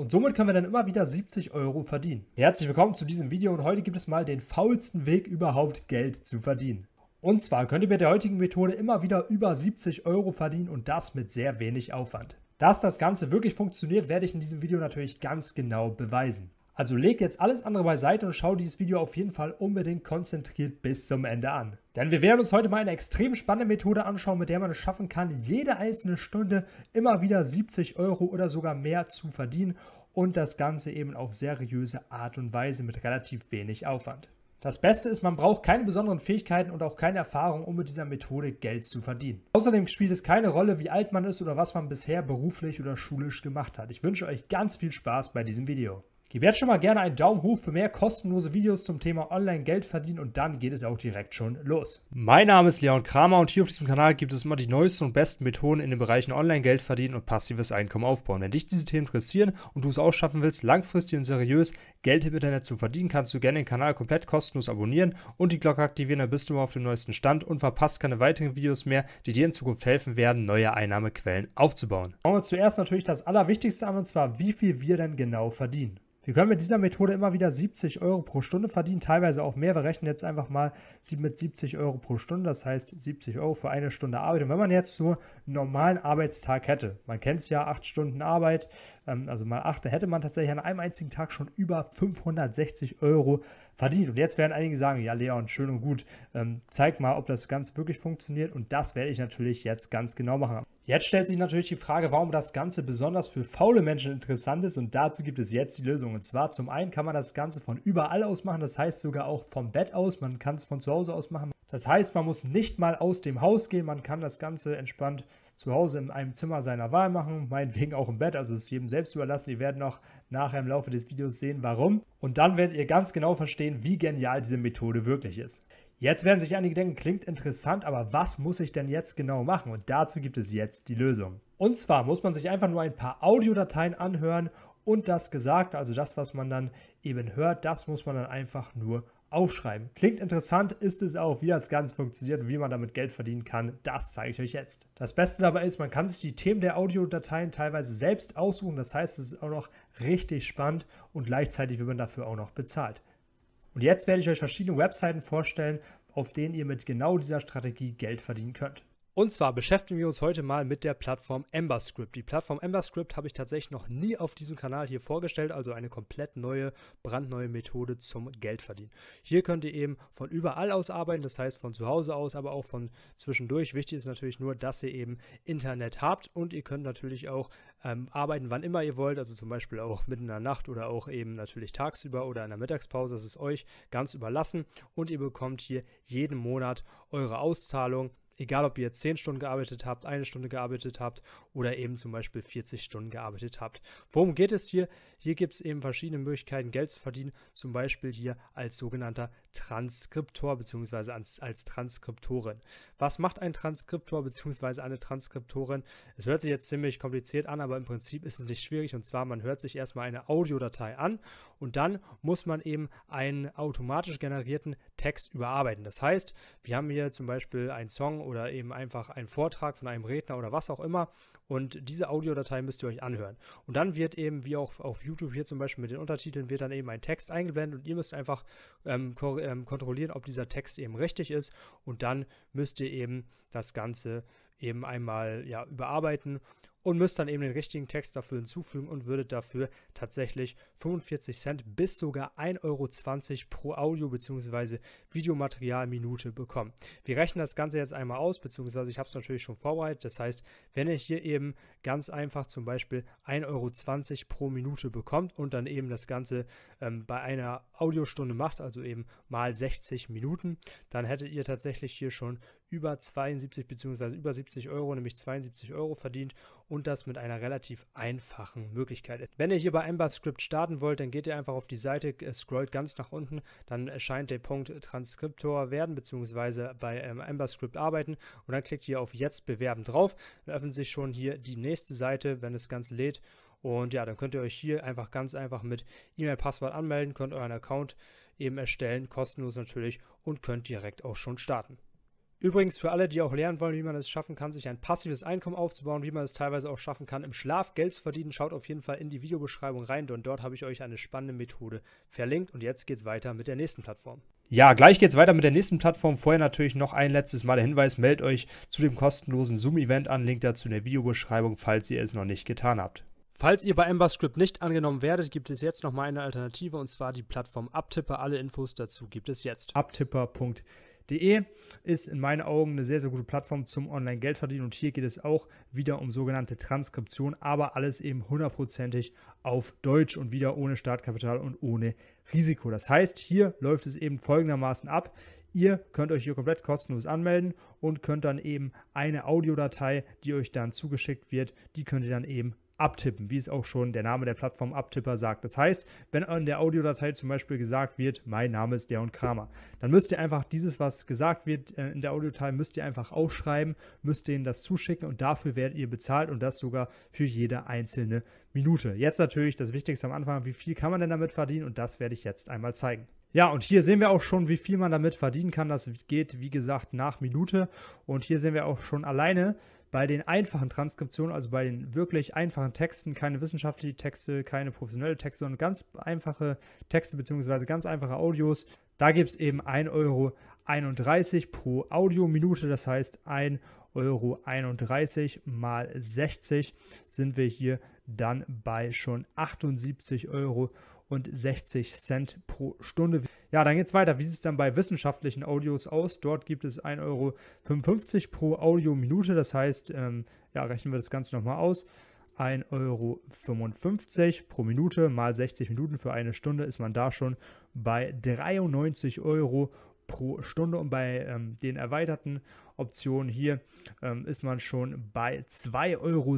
Und somit können wir dann immer wieder 70 Euro verdienen. Herzlich willkommen zu diesem Video und heute gibt es mal den faulsten Weg überhaupt Geld zu verdienen. Und zwar könnt ihr mit der heutigen Methode immer wieder über 70 Euro verdienen und das mit sehr wenig Aufwand. Dass das Ganze wirklich funktioniert, werde ich in diesem Video natürlich ganz genau beweisen. Also leg jetzt alles andere beiseite und schau dieses Video auf jeden Fall unbedingt konzentriert bis zum Ende an. Denn wir werden uns heute mal eine extrem spannende Methode anschauen, mit der man es schaffen kann, jede einzelne Stunde immer wieder 70 Euro oder sogar mehr zu verdienen und das Ganze eben auf seriöse Art und Weise mit relativ wenig Aufwand. Das Beste ist, man braucht keine besonderen Fähigkeiten und auch keine Erfahrung, um mit dieser Methode Geld zu verdienen. Außerdem spielt es keine Rolle, wie alt man ist oder was man bisher beruflich oder schulisch gemacht hat. Ich wünsche euch ganz viel Spaß bei diesem Video. Gib jetzt schon mal gerne einen Daumen hoch für mehr kostenlose Videos zum Thema Online-Geld verdienen und dann geht es auch direkt schon los. Mein Name ist Leon Kramer und hier auf diesem Kanal gibt es immer die neuesten und besten Methoden in den Bereichen Online-Geld verdienen und passives Einkommen aufbauen. Wenn dich diese Themen interessieren und du es auch schaffen willst, langfristig und seriös Geld im Internet zu verdienen, kannst du gerne den Kanal komplett kostenlos abonnieren und die Glocke aktivieren, dann bist du immer auf dem neuesten Stand und verpasst keine weiteren Videos mehr, die dir in Zukunft helfen werden, neue Einnahmequellen aufzubauen. Schauen wir zuerst natürlich das Allerwichtigste an und zwar, wie viel wir denn genau verdienen. Wir können mit dieser Methode immer wieder 70 Euro pro Stunde verdienen, teilweise auch mehr. Wir rechnen jetzt einfach mal mit 70 Euro pro Stunde, das heißt 70 Euro für eine Stunde Arbeit. Und wenn man jetzt so einen normalen Arbeitstag hätte, man kennt es ja, 8 Stunden Arbeit, ähm, also mal 8, da hätte man tatsächlich an einem einzigen Tag schon über 560 Euro verdient. Und jetzt werden einige sagen, ja Leon, schön und gut, ähm, zeig mal, ob das Ganze wirklich funktioniert. Und das werde ich natürlich jetzt ganz genau machen. Jetzt stellt sich natürlich die Frage, warum das Ganze besonders für faule Menschen interessant ist und dazu gibt es jetzt die Lösung. Und zwar zum einen kann man das Ganze von überall aus machen, das heißt sogar auch vom Bett aus, man kann es von zu Hause aus machen. Das heißt, man muss nicht mal aus dem Haus gehen, man kann das Ganze entspannt zu Hause in einem Zimmer seiner Wahl machen, meinetwegen auch im Bett, also ist jedem selbst überlassen. Ihr werdet noch nachher im Laufe des Videos sehen, warum. Und dann werdet ihr ganz genau verstehen, wie genial diese Methode wirklich ist. Jetzt werden sich einige denken, klingt interessant, aber was muss ich denn jetzt genau machen? Und dazu gibt es jetzt die Lösung. Und zwar muss man sich einfach nur ein paar Audiodateien anhören und das Gesagte, also das, was man dann eben hört, das muss man dann einfach nur aufschreiben. Klingt interessant, ist es auch, wie das Ganze funktioniert und wie man damit Geld verdienen kann, das zeige ich euch jetzt. Das Beste dabei ist, man kann sich die Themen der Audiodateien teilweise selbst aussuchen, das heißt, es ist auch noch richtig spannend und gleichzeitig wird man dafür auch noch bezahlt. Und jetzt werde ich euch verschiedene Webseiten vorstellen, auf denen ihr mit genau dieser Strategie Geld verdienen könnt. Und zwar beschäftigen wir uns heute mal mit der Plattform EmberScript. Die Plattform EmberScript habe ich tatsächlich noch nie auf diesem Kanal hier vorgestellt, also eine komplett neue, brandneue Methode zum Geldverdienen. Hier könnt ihr eben von überall aus arbeiten, das heißt von zu Hause aus, aber auch von zwischendurch. Wichtig ist natürlich nur, dass ihr eben Internet habt und ihr könnt natürlich auch ähm, arbeiten, wann immer ihr wollt, also zum Beispiel auch mitten in der Nacht oder auch eben natürlich tagsüber oder in der Mittagspause. Das ist euch ganz überlassen und ihr bekommt hier jeden Monat eure Auszahlung Egal, ob ihr 10 Stunden gearbeitet habt, eine Stunde gearbeitet habt oder eben zum Beispiel 40 Stunden gearbeitet habt. Worum geht es hier? Hier gibt es eben verschiedene Möglichkeiten, Geld zu verdienen. Zum Beispiel hier als sogenannter Transkriptor bzw. Als, als Transkriptorin. Was macht ein Transkriptor bzw. eine Transkriptorin? Es hört sich jetzt ziemlich kompliziert an, aber im Prinzip ist es nicht schwierig. Und zwar, man hört sich erstmal eine Audiodatei an und dann muss man eben einen automatisch generierten Text überarbeiten. Das heißt, wir haben hier zum Beispiel einen Song oder eben einfach einen Vortrag von einem Redner oder was auch immer und diese Audiodatei müsst ihr euch anhören. Und dann wird eben, wie auch auf YouTube hier zum Beispiel mit den Untertiteln, wird dann eben ein Text eingeblendet und ihr müsst einfach ähm, ähm kontrollieren, ob dieser Text eben richtig ist und dann müsst ihr eben das Ganze eben einmal ja, überarbeiten und müsst dann eben den richtigen Text dafür hinzufügen und würdet dafür tatsächlich 45 Cent bis sogar 1,20 Euro pro Audio bzw. Videomaterialminute bekommen. Wir rechnen das Ganze jetzt einmal aus, bzw. ich habe es natürlich schon vorbereitet. Das heißt, wenn ihr hier eben ganz einfach zum Beispiel 1,20 Euro pro Minute bekommt und dann eben das Ganze ähm, bei einer Audiostunde macht, also eben mal 60 Minuten, dann hättet ihr tatsächlich hier schon über 72 bzw. über 70 Euro, nämlich 72 Euro verdient und das mit einer relativ einfachen Möglichkeit. Wenn ihr hier bei Ember Script starten wollt, dann geht ihr einfach auf die Seite, äh, scrollt ganz nach unten, dann erscheint der Punkt Transkriptor werden bzw. bei Ember ähm, Script arbeiten und dann klickt ihr auf Jetzt bewerben drauf, dann öffnet sich schon hier die nächste Seite, wenn es ganz lädt und ja, dann könnt ihr euch hier einfach ganz einfach mit E-Mail-Passwort anmelden, könnt euren Account eben erstellen, kostenlos natürlich und könnt direkt auch schon starten. Übrigens für alle, die auch lernen wollen, wie man es schaffen kann, sich ein passives Einkommen aufzubauen, wie man es teilweise auch schaffen kann, im Schlaf Geld zu verdienen, schaut auf jeden Fall in die Videobeschreibung rein, denn dort habe ich euch eine spannende Methode verlinkt. Und jetzt geht's weiter mit der nächsten Plattform. Ja, gleich geht's weiter mit der nächsten Plattform. Vorher natürlich noch ein letztes Mal der Hinweis, meldet euch zu dem kostenlosen Zoom-Event an, Link dazu in der Videobeschreibung, falls ihr es noch nicht getan habt. Falls ihr bei Emberscript nicht angenommen werdet, gibt es jetzt nochmal eine Alternative und zwar die Plattform Abtipper. Alle Infos dazu gibt es jetzt. Abtipper.de online geld ist in meinen Augen eine sehr, sehr gute Plattform zum Online-Geldverdienen und hier geht es auch wieder um sogenannte Transkription, aber alles eben hundertprozentig auf Deutsch und wieder ohne Startkapital und ohne Risiko. Das heißt, hier läuft es eben folgendermaßen ab. Ihr könnt euch hier komplett kostenlos anmelden und könnt dann eben eine Audiodatei, die euch dann zugeschickt wird, die könnt ihr dann eben abtippen, wie es auch schon der Name der Plattform Abtipper sagt. Das heißt, wenn in der Audiodatei zum Beispiel gesagt wird, mein Name ist der und Kramer, dann müsst ihr einfach dieses, was gesagt wird äh, in der Audiodatei, müsst ihr einfach aufschreiben, müsst denen das zuschicken und dafür werdet ihr bezahlt und das sogar für jede einzelne Minute. Jetzt natürlich das Wichtigste am Anfang, wie viel kann man denn damit verdienen und das werde ich jetzt einmal zeigen. Ja, und hier sehen wir auch schon, wie viel man damit verdienen kann. Das geht, wie gesagt, nach Minute. Und hier sehen wir auch schon alleine bei den einfachen Transkriptionen, also bei den wirklich einfachen Texten, keine wissenschaftlichen Texte, keine professionellen Texte, sondern ganz einfache Texte bzw. ganz einfache Audios. Da gibt es eben 1,31 Euro pro Audiominute, das heißt 1,31 Euro mal 60 sind wir hier dann bei schon 78 Euro und 60 Cent pro Stunde. Ja, dann geht es weiter. Wie sieht es dann bei wissenschaftlichen Audios aus? Dort gibt es 1,55 Euro pro Audiominute. Das heißt, ähm, ja, rechnen wir das Ganze nochmal aus. 1,55 Euro pro Minute mal 60 Minuten für eine Stunde ist man da schon bei 93 Euro pro Stunde. Und bei ähm, den erweiterten Optionen hier ähm, ist man schon bei 2,37 Euro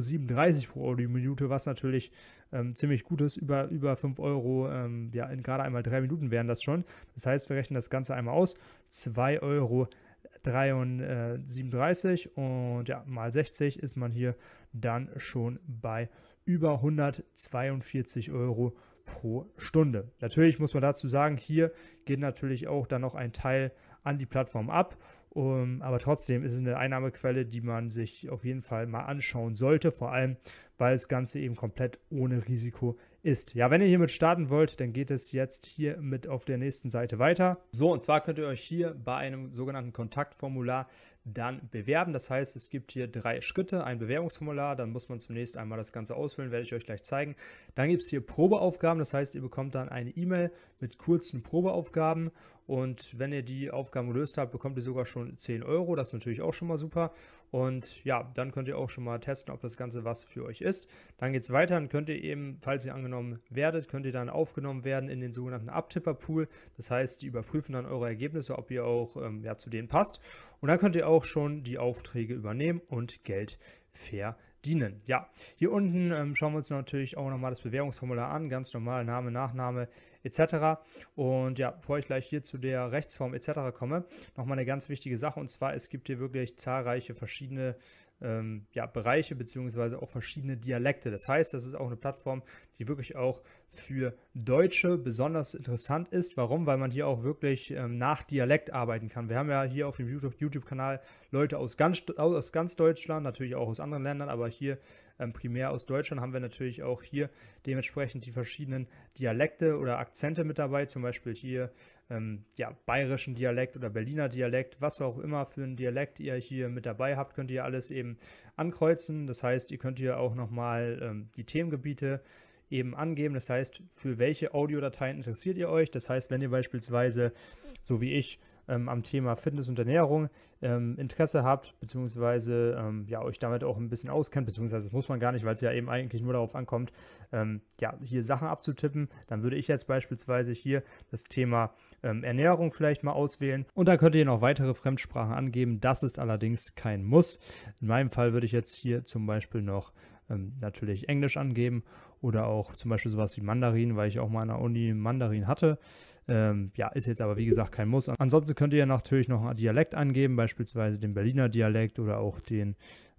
pro die Minute, was natürlich ähm, ziemlich gut ist. Über, über 5 Euro, ähm, ja, in gerade einmal 3 Minuten wären das schon. Das heißt, wir rechnen das Ganze einmal aus. 2,37 Euro. und ja, mal 60 ist man hier dann schon bei über 142 Euro pro Stunde. Natürlich muss man dazu sagen, hier geht natürlich auch dann noch ein Teil an die Plattform ab. Um, ähm, aber trotzdem ist es eine Einnahmequelle, die man sich auf jeden Fall mal anschauen sollte, vor allem weil das Ganze eben komplett ohne Risiko ist. Ja, wenn ihr hiermit starten wollt, dann geht es jetzt hier mit auf der nächsten Seite weiter. So, und zwar könnt ihr euch hier bei einem sogenannten Kontaktformular dann bewerben. Das heißt, es gibt hier drei Schritte, ein Bewerbungsformular, dann muss man zunächst einmal das Ganze ausfüllen, werde ich euch gleich zeigen. Dann gibt es hier Probeaufgaben, das heißt, ihr bekommt dann eine E-Mail mit kurzen Probeaufgaben und wenn ihr die Aufgaben gelöst habt, bekommt ihr sogar schon 10 Euro, das ist natürlich auch schon mal super und ja, dann könnt ihr auch schon mal testen, ob das Ganze was für euch ist. Dann geht es weiter, und könnt ihr eben, falls ihr angenommen werdet, könnt ihr dann aufgenommen werden in den sogenannten Abtipperpool, das heißt, die überprüfen dann eure Ergebnisse, ob ihr auch ähm, ja, zu denen passt und dann könnt ihr auch auch schon die Aufträge übernehmen und Geld verdienen. Ja, hier unten ähm, schauen wir uns natürlich auch nochmal das Bewährungsformular an, ganz normal Name, Nachname etc. Und ja, bevor ich gleich hier zu der Rechtsform etc. komme, nochmal eine ganz wichtige Sache und zwar, es gibt hier wirklich zahlreiche verschiedene ähm, ja, Bereiche beziehungsweise auch verschiedene Dialekte. Das heißt, das ist auch eine Plattform, die wirklich auch für Deutsche besonders interessant ist. Warum? Weil man hier auch wirklich ähm, nach Dialekt arbeiten kann. Wir haben ja hier auf dem YouTube-Kanal Leute aus ganz, aus ganz Deutschland, natürlich auch aus anderen Ländern, aber hier ähm, primär aus Deutschland haben wir natürlich auch hier dementsprechend die verschiedenen Dialekte oder Akzente mit dabei. Zum Beispiel hier ähm, ja, bayerischen Dialekt oder Berliner Dialekt, was auch immer für einen Dialekt ihr hier mit dabei habt, könnt ihr alles eben ankreuzen. Das heißt, ihr könnt hier auch nochmal ähm, die Themengebiete eben angeben. Das heißt, für welche Audiodateien interessiert ihr euch? Das heißt, wenn ihr beispielsweise, so wie ich, ähm, am Thema Fitness und Ernährung ähm, Interesse habt, beziehungsweise ähm, ja, euch damit auch ein bisschen auskennt, beziehungsweise das muss man gar nicht, weil es ja eben eigentlich nur darauf ankommt, ähm, ja, hier Sachen abzutippen, dann würde ich jetzt beispielsweise hier das Thema ähm, Ernährung vielleicht mal auswählen und dann könnt ihr noch weitere Fremdsprachen angeben, das ist allerdings kein Muss. In meinem Fall würde ich jetzt hier zum Beispiel noch ähm, natürlich Englisch angeben oder auch zum Beispiel sowas wie Mandarin, weil ich auch mal an der Uni Mandarin hatte. Ähm, ja, ist jetzt aber wie gesagt kein Muss. Ansonsten könnt ihr natürlich noch einen Dialekt angeben, beispielsweise den Berliner Dialekt oder auch den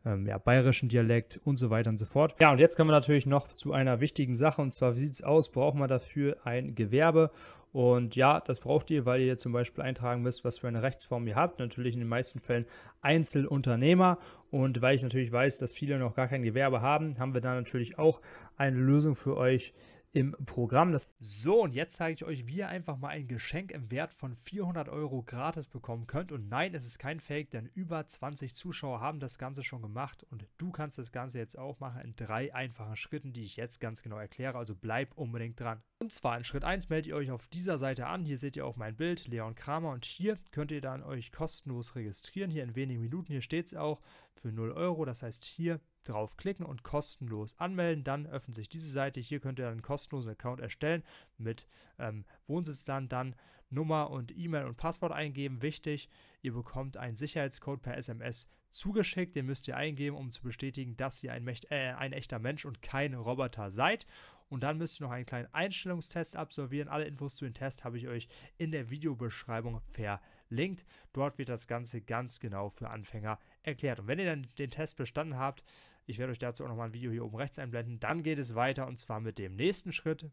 ähm, ja, bayerischen Dialekt und so weiter und so fort. Ja, und jetzt kommen wir natürlich noch zu einer wichtigen Sache und zwar, wie sieht es aus? Braucht man dafür ein Gewerbe? Und ja, das braucht ihr, weil ihr zum Beispiel eintragen müsst, was für eine Rechtsform ihr habt. Natürlich in den meisten Fällen Einzelunternehmer. Und weil ich natürlich weiß, dass viele noch gar kein Gewerbe haben, haben wir da natürlich auch eine Lösung für euch, im Programm. Das so, und jetzt zeige ich euch, wie ihr einfach mal ein Geschenk im Wert von 400 Euro gratis bekommen könnt. Und nein, es ist kein Fake, denn über 20 Zuschauer haben das Ganze schon gemacht und du kannst das Ganze jetzt auch machen in drei einfachen Schritten, die ich jetzt ganz genau erkläre. Also bleib unbedingt dran. Und zwar in Schritt 1 meldet ihr euch auf dieser Seite an. Hier seht ihr auch mein Bild, Leon Kramer. Und hier könnt ihr dann euch kostenlos registrieren. Hier in wenigen Minuten, hier steht es auch, für 0 Euro. Das heißt, hier draufklicken und kostenlos anmelden. Dann öffnet sich diese Seite. Hier könnt ihr einen kostenlosen Account erstellen mit ähm, Wohnsitz dann, dann Nummer und E-Mail und Passwort eingeben. Wichtig, ihr bekommt einen Sicherheitscode per SMS zugeschickt. Den müsst ihr eingeben, um zu bestätigen, dass ihr ein, Mächt äh, ein echter Mensch und kein Roboter seid. Und dann müsst ihr noch einen kleinen Einstellungstest absolvieren. Alle Infos zu dem Test habe ich euch in der Videobeschreibung verlinkt. Dort wird das Ganze ganz genau für Anfänger erklärt. Und wenn ihr dann den Test bestanden habt, ich werde euch dazu auch nochmal ein Video hier oben rechts einblenden. Dann geht es weiter und zwar mit dem nächsten Schritt.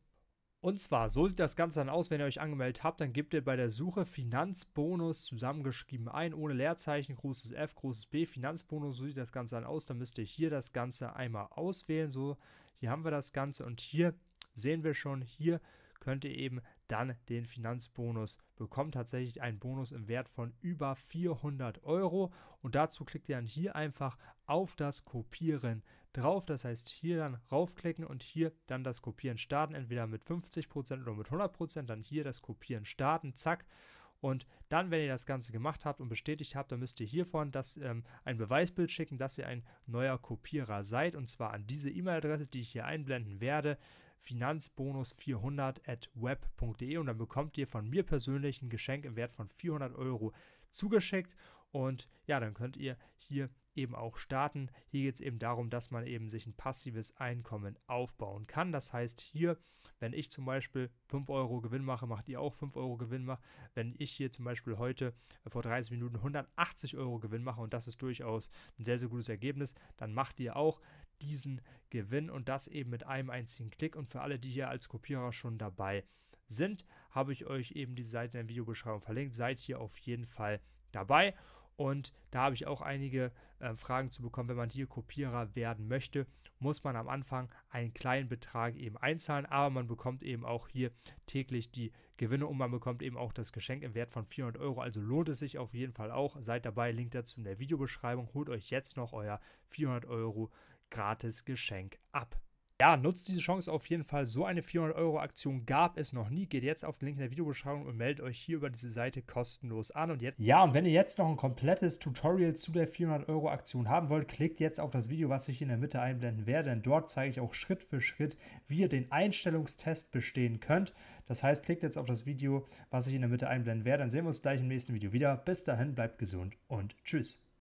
Und zwar, so sieht das Ganze dann aus, wenn ihr euch angemeldet habt, dann gebt ihr bei der Suche Finanzbonus zusammengeschrieben ein, ohne Leerzeichen, großes F, großes B, Finanzbonus, so sieht das Ganze dann aus. Dann müsst ihr hier das Ganze einmal auswählen, so, hier haben wir das Ganze und hier sehen wir schon, hier könnt ihr eben dann den Finanzbonus bekommen. Tatsächlich einen Bonus im Wert von über 400 Euro. Und dazu klickt ihr dann hier einfach auf das Kopieren drauf. Das heißt, hier dann raufklicken und hier dann das Kopieren starten. Entweder mit 50% oder mit 100%. Dann hier das Kopieren starten. Zack. Und dann, wenn ihr das Ganze gemacht habt und bestätigt habt, dann müsst ihr hiervon das, ähm, ein Beweisbild schicken, dass ihr ein neuer Kopierer seid. Und zwar an diese E-Mail-Adresse, die ich hier einblenden werde finanzbonus400 at web.de und dann bekommt ihr von mir persönlich ein Geschenk im Wert von 400 Euro zugeschickt und ja, dann könnt ihr hier eben auch starten. Hier geht es eben darum, dass man eben sich ein passives Einkommen aufbauen kann. Das heißt hier, wenn ich zum Beispiel 5 Euro Gewinn mache, macht ihr auch 5 Euro Gewinn. Wenn ich hier zum Beispiel heute äh, vor 30 Minuten 180 Euro Gewinn mache und das ist durchaus ein sehr, sehr gutes Ergebnis, dann macht ihr auch diesen Gewinn und das eben mit einem einzigen Klick. Und für alle, die hier als Kopierer schon dabei sind, habe ich euch eben die Seite in der Videobeschreibung verlinkt. Seid hier auf jeden Fall dabei. Und da habe ich auch einige äh, Fragen zu bekommen. Wenn man hier Kopierer werden möchte, muss man am Anfang einen kleinen Betrag eben einzahlen, aber man bekommt eben auch hier täglich die Gewinne und man bekommt eben auch das Geschenk im Wert von 400 Euro. Also lohnt es sich auf jeden Fall auch. Seid dabei, Link dazu in der Videobeschreibung. Holt euch jetzt noch euer 400 Euro Gratis-Geschenk ab. Ja, nutzt diese Chance auf jeden Fall. So eine 400-Euro-Aktion gab es noch nie. Geht jetzt auf den Link in der Videobeschreibung und meldet euch hier über diese Seite kostenlos an. Und jetzt ja, und wenn ihr jetzt noch ein komplettes Tutorial zu der 400-Euro-Aktion haben wollt, klickt jetzt auf das Video, was ich in der Mitte einblenden werde. Denn dort zeige ich auch Schritt für Schritt, wie ihr den Einstellungstest bestehen könnt. Das heißt, klickt jetzt auf das Video, was ich in der Mitte einblenden werde. Dann sehen wir uns gleich im nächsten Video wieder. Bis dahin, bleibt gesund und tschüss.